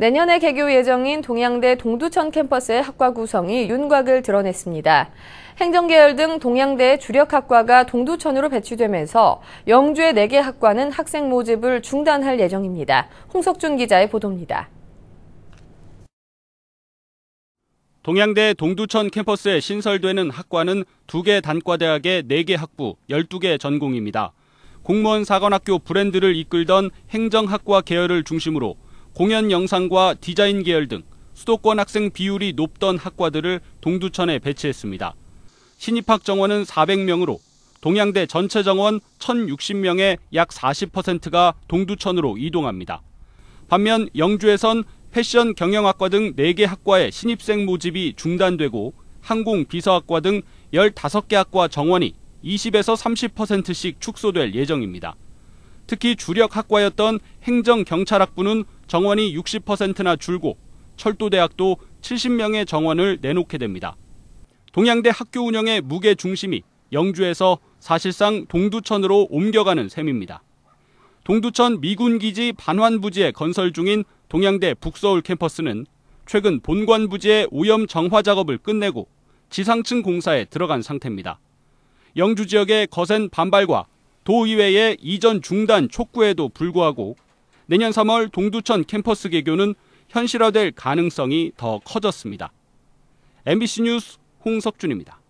내년에 개교 예정인 동양대 동두천 캠퍼스의 학과 구성이 윤곽을 드러냈습니다. 행정계열 등 동양대의 주력 학과가 동두천으로 배치되면서 영주의 4개 학과는 학생 모집을 중단할 예정입니다. 홍석준 기자의 보도입니다. 동양대 동두천 캠퍼스에 신설되는 학과는 2개 단과대학의 4개 학부, 12개 전공입니다. 공무원 사관학교 브랜드를 이끌던 행정학과 계열을 중심으로 공연 영상과 디자인 계열 등 수도권 학생 비율이 높던 학과들을 동두천에 배치했습니다. 신입학 정원은 400명으로 동양대 전체 정원 1,060명의 약 40%가 동두천으로 이동합니다. 반면 영주에선 패션 경영학과 등 4개 학과의 신입생 모집이 중단되고 항공 비서학과 등 15개 학과 정원이 20에서 30%씩 축소될 예정입니다. 특히 주력 학과였던 행정경찰학부는 정원이 60%나 줄고 철도대학도 70명의 정원을 내놓게 됩니다. 동양대 학교 운영의 무게 중심이 영주에서 사실상 동두천으로 옮겨가는 셈입니다. 동두천 미군기지 반환부지에 건설 중인 동양대 북서울 캠퍼스는 최근 본관부지의 오염 정화 작업을 끝내고 지상층 공사에 들어간 상태입니다. 영주 지역의 거센 반발과 도의회의 이전 중단 촉구에도 불구하고 내년 3월 동두천 캠퍼스 개교는 현실화될 가능성이 더 커졌습니다. MBC 뉴스 홍석준입니다.